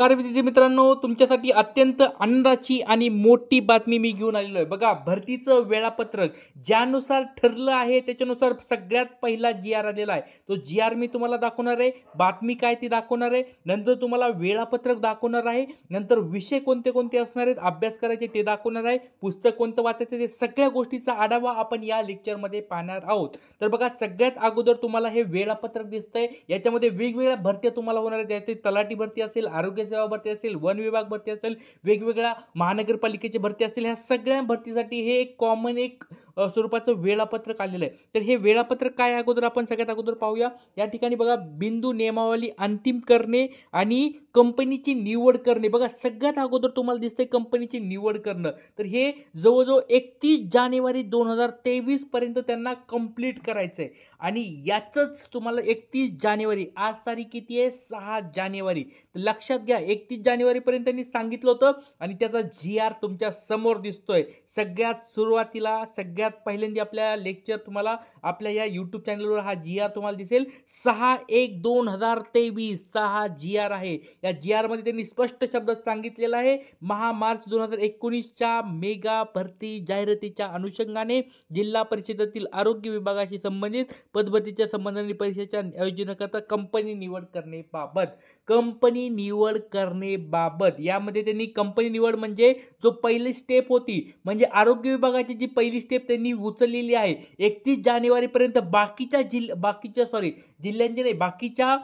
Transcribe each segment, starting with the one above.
कारण विद्यार्थी मित्रांनो तुमच्यासाठी अत्यंत आनंदाची आणि मोठी बातमी मी घेऊन आलेलो आहे बघा भरतीचं वेळापत्रक ज्यानुसार ठरलं आहे त्याच्यानुसार सगळ्यात पहिला जी आर आलेला आहे तो जी आर मी तुम्हाला दाखवणार आहे बातमी काय ती दाखवणार आहे नंतर तुम्हाला वेळापत्रक दाखवणार आहे नंतर विषय कोणते कोणते असणार आहेत अभ्यास करायचे ते दाखवणार आहे पुस्तक कोणतं वाचायचं ते सगळ्या गोष्टीचा आढावा आपण या लेक्चरमध्ये पाहणार आहोत तर बघा सगळ्यात अगोदर तुम्हाला हे वेळापत्रक दिसतंय याच्यामध्ये वेगवेगळ्या भरत्या तुम्हाला होणार आहेत त्याचे तलाठी भरती असेल आरोग्य सेवा भरती असेल वन विभाग भरती असेल वेगवेगळ्या महानगरपालिकेची भरती असेल ह्या सगळ्या भरतीसाठी हे एक कॉमन एक स्वरूपाचं वेळापत्रक आलेलं आहे तर हे वेळापत्रक काय अगोदर आपण सगळ्यात अगोदर पाहूया या ठिकाणी बघा बिंदू नियमावली अंतिम करणे आणि कंपनीची निवड करणे बघा सगळ्यात अगोदर तुम्हाला दिसते कंपनीची निवड करणं तर हे जवळजवळ एकतीस जानेवारी दोन हजार तेवीसपर्यंत त्यांना कंप्लीट करायचं आहे आणि याचंच तुम्हाला एकतीस जानेवारी आज तारीख किती आहे सहा जानेवारी तर लक्षात घ्या एकतीस जानेवारीपर्यंत त्यांनी सांगितलं होतं आणि त्याचा जी आर तुमच्या समोर दिसतोय सगळ्यात सुरुवातीला सगळ्या सगळ्यात पहिल्यांदा आपल्या लेक्चर तुम्हाला आपल्या या यूट्यूब चॅनलवर हा जी आर तुम्हाला दिसेल सहा एक दोन हजार तेवीस सहा जी आर आहे या जी आरमध्ये त्यांनी स्पष्ट शब्दात सांगितलेला आहे महा मार्च दोन हजार एकोणीसच्या मेगा भरती जाहिरातीच्या अनुषंगाने जिल्हा परिषदेतील आरोग्य विभागाशी संबंधित पदभरतीच्या संबंधाने परीक्षेच्या आयोजनाकरता कंपनी निवड करण्याबाबत कंपनी निवड करण्याबाबत यामध्ये त्यांनी कंपनी निवड म्हणजे जो पहिली स्टेप होती म्हणजे आरोग्य विभागाची जी पहिली स्टेप त्यांनी उचललेली आहे एकतीस जानेवारीपर्यंत बाकीच्या जिल्हा बाकीच्या सॉरी जिल्ह्यांची नाही बाकीच्या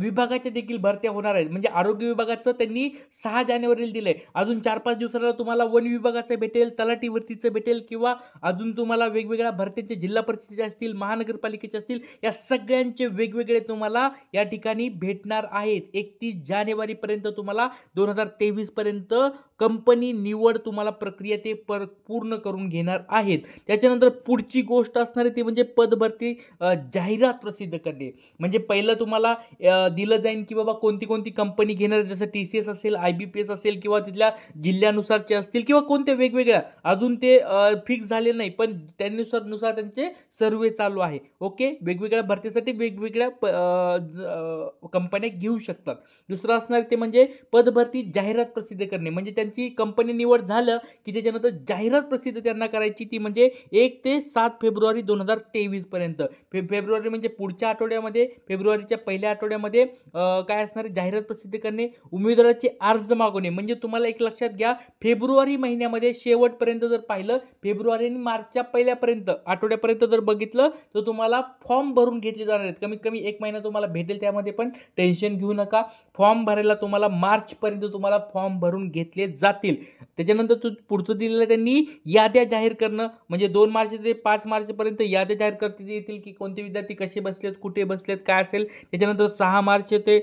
विभागाच्या देखील भरत्या होणार आहेत म्हणजे आरोग्य विभागाचं त्यांनी सहा जानेवारीला दिलं आहे अजून चार पाच दिवसाला तुम्हाला वन विभागाचं भेटेल तलाटीवरतीचं भेटेल किंवा अजून तुम्हाला वेगवेगळ्या भरत्यांचे जिल्हा परिषदेचे असतील महानगरपालिकेचे असतील या सगळ्यांचे वेगवेगळे तुम्हाला या ठिकाणी भेटणार आहेत एकतीस जानेवारीपर्यंत तुम्हाला दोन हजार तेवीसपर्यंत कंपनी निवड तुम्हाला प्रक्रिया ते पर पूर्ण करून घेणार आहेत त्याच्यानंतर पुढची गोष्ट आहे ती म्हणजे पदभरती जाहिरात प्रसिद्ध करणे म्हणजे पहिलं तुम्हाला दिलं जाईल की बाबा कोणती कोणती कंपनी घेणार जसं टी सी एस असेल आय बी पी एस असेल किंवा तिथल्या जिल्ह्यानुसारचे असतील किंवा कोणत्या वेगवेगळ्या अजून ते फिक्स झाले नाही पण त्यानुसार नुसार त्यांचे सर्वे चालू आहे ओके वेगवेगळ्या भरतीसाठी वेगवेगळ्या कंपन्या घेऊ शकतात दुसरं असणार ते म्हणजे पदभरती जाहिरात प्रसिद्ध करणे म्हणजे त्यांची कंपनी निवड झालं की त्याच्यानंतर जाहिरात प्रसिद्ध त्यांना करायची ती म्हणजे एक ते सात फेब्रुवारी दोन हजार तेवीसपर्यंत फे फेब्रुवारी म्हणजे पुढच्या आठवड्यामध्ये फेब्रुवारीच्या पहिल्या पहिल्या आठवड्यामध्ये काय असणार जाहिरात प्रसिद्ध करणे उमेदवाराचे अर्ज मागवणे म्हणजे तुम्हाला एक लक्षात घ्या फेब्रुवारी महिन्यामध्ये शेवटपर्यंत जर पाहिलं फेब्रुवारी आणि मार्चच्या पहिल्यापर्यंत आठवड्यापर्यंत जर बघितलं तर तुम्हाला फॉर्म भरून घेतले जाणार आहेत कमीत कमी एक महिना तुम्हाला भेटेल त्यामध्ये पण टेन्शन घेऊ नका फॉर्म भरायला तुम्हाला मार्चपर्यंत तुम्हाला फॉर्म भरून घेतले जातील त्याच्यानंतर तू पुढचं दिलेलं त्यांनी याद्या जाहीर करणं म्हणजे दोन मार्च ते पाच मार्चपर्यंत याद्या जाहीर करता येतील की कोणते विद्यार्थी कसे बसलेत कुठे बसलेत काय असेल त्याच्यानंतर त्यानंतर सहा मार्च ते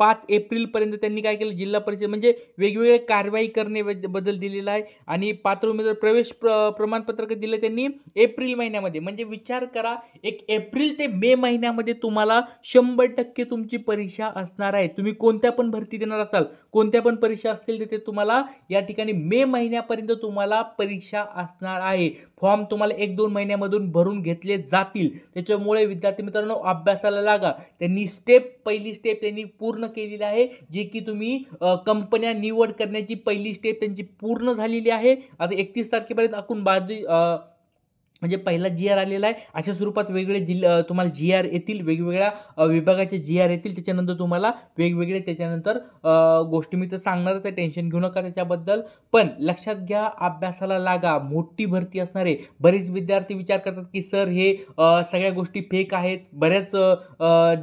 पाच एप्रिलपर्यंत त्यांनी काय केलं जिल्हा परिषद म्हणजे वेगवेगळे कारवाई करणे बदल दिलेला आहे आणि पात्र उमेदवार प्रवेश प्र प्रमाणपत्रक दिलं त्यांनी एप्रिल महिन्यामध्ये म्हणजे विचार करा एक एप्रिल ते मे महिन्यामध्ये तुम्हाला शंभर टक्के तुमची परीक्षा असणार आहे तुम्ही कोणत्या पण भरती देणार असाल कोणत्या पण परीक्षा असतील तिथे तुम्हाला या ठिकाणी मे महिन्यापर्यंत तुम्हाला परीक्षा असणार आहे फॉर्म तुम्हाला एक दोन महिन्यामधून भरून घेतले जातील त्याच्यामुळे विद्यार्थी मित्रांनो अभ्यासाला लागा त्यांनी स्टेप पहिली स्टेप त्यांनी पूर्ण केलेली आहे जे की तुम्ही कंपन्या निवड करण्याची पहिली स्टेप त्यांची पूर्ण झालेली आहे आता एकतीस तारखेपर्यंत एकूण बाजी म्हणजे पहिला जी आर आलेला आहे अशा स्वरूपात वेगवेगळे जिल्ह तुम्हाला जी आर येतील वेगवेगळ्या विभागाचे जी आर येतील त्याच्यानंतर तुम्हाला वेगवेगळे त्याच्यानंतर गोष्टी मी तर सांगणारच आहे टेन्शन घेऊ नका त्याच्याबद्दल पण लक्षात घ्या अभ्यासाला लागा मोठी भरती असणारे बरेच विद्यार्थी विचार करतात की सर हे सगळ्या गोष्टी फेक आहेत बऱ्याच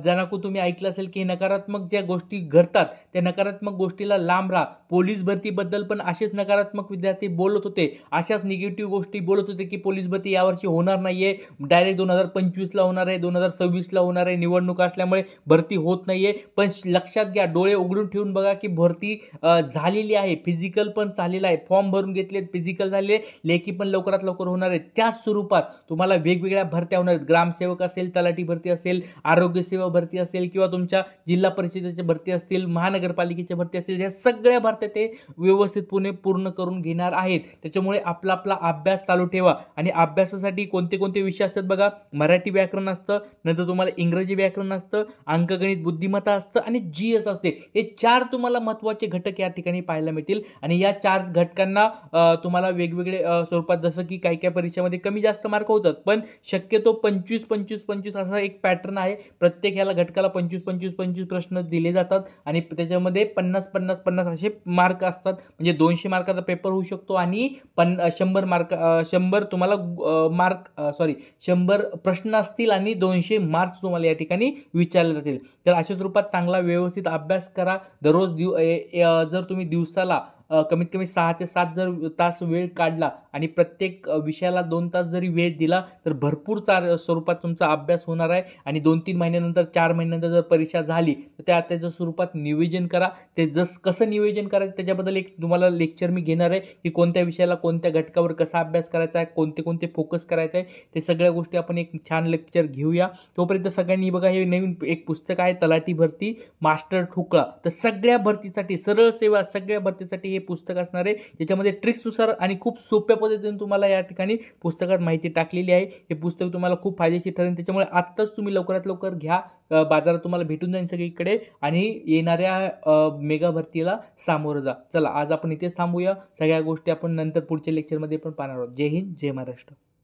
जणाकू तुम्ही ऐकलं असेल की नकारात्मक ज्या गोष्टी घडतात त्या नकारात्मक गोष्टीला लांब राहा पोलीस भरतीबद्दल पण असेच नकारात्मक विद्यार्थी बोलत होते अशाच निगेटिव्ह गोष्टी बोलत होते की पोलीस भरती या यावर्षी होणार नाही आहे डायरेक्ट दोन हजार पंचवीसला होणार आहे दोन हजार सव्वीसला होणार आहे निवडणूक असल्यामुळे भरती होत नाही आहे पण लक्षात घ्या डोळे उघडून ठेवून बघा की भरती झालेली आहे फिजिकल पण झालेलं आहे फॉर्म भरून घेतले फिजिकल झाले लेखी पण लवकरात लवकर होणार आहे त्याच स्वरूपात तुम्हाला वेगवेगळ्या भरत्या होणार आहेत ग्रामसेवक असेल तलाठी भरती असेल आरोग्यसेवा भरती असेल किंवा तुमच्या जिल्हा परिषदेच्या भरती असतील महानगरपालिकेच्या भरती असतील ह्या सगळ्या भरत्या ते व्यवस्थितपणे पूर्ण करून घेणार आहेत त्याच्यामुळे आपला आपला अभ्यास चालू ठेवा आणि अभ्यास अभ्यासासाठी कोणते कोणते विषय असतात बघा मराठी व्याकरण असतं नंतर तुम्हाला इंग्रजी व्याकरण असतं अंकगणित बुद्धिमत्ता असतं आणि जी एस असते हे चार तुम्हाला महत्त्वाचे घटक या ठिकाणी पाहायला मिळतील आणि या चार घटकांना तुम्हाला वेगवेगळे स्वरूपात जसं की काही काही परीक्षेमध्ये कमी जास्त मार्क होतात पण शक्यतो पंचवीस पंचवीस पंचवीस असा एक पॅटर्न आहे प्रत्येक ह्याला घटकाला पंचवीस पंचवीस पंचवीस प्रश्न दिले जातात आणि त्याच्यामध्ये पन्नास पन्नास पन्नास असे मार्क असतात म्हणजे दोनशे मार्काचा पेपर होऊ शकतो आणि पन्ना शंभर मार्क शंभर तुम्हाला मार्क सॉरी शंभर प्रश्न असतील आणि दोनशे मार्क्स तुम्हाला या ठिकाणी विचारले जातील तर अशाच रूपात चांगला व्यवस्थित अभ्यास करा दररोज दिव जर तुम्ही दिवसाला कमीत कमी सहा ते सात जर तास वेळ काढला आणि प्रत्येक विषयाला दोन तास जरी वेळ दिला तर भरपूर चार स्वरूपात तुमचा अभ्यास होणार आहे आणि दोन तीन महिन्यानंतर चार महिन्यानंतर जर परीक्षा झाली तर त्या त्याच्या स्वरूपात नियोजन करा ते जस कसं नियोजन करायचं त्याच्याबद्दल एक तुम्हाला लेक्चर मी घेणार आहे की कोणत्या विषयाला कोणत्या घटकावर कसा अभ्यास करायचा आहे कोणते कोणते फोकस करायचं आहे ते सगळ्या गोष्टी आपण एक छान लेक्चर घेऊया तोपर्यंत सगळ्यांनी बघा हे नवीन एक पुस्तक आहे तलाठी भरती मास्टर ठोकळा तर सगळ्या भरतीसाठी सरळ सेवा सगळ्या भरतीसाठी हे पुस्तक असणार आहे त्याच्यामध्ये ट्रिक्सनुसार आणि खूप सोप्या पद्धतीने तुम्हाला या ठिकाणी पुस्तकात माहिती टाकलेली आहे हे पुस्तक तुम्हाला खूप फायदेशीर ठरेल त्याच्यामुळे आत्ताच तुम्ही लवकरात लवकर घ्या बाजारात तुम्हाला भेटून जाईल सगळीकडे आणि येणाऱ्या मेगा भरतीला सामोरं जा चला आज आपण इथेच थांबूया सगळ्या गोष्टी आपण नंतर पुढच्या लेक्चरमध्ये पण पाहणार आहोत जय हिंद जय महाराष्ट्र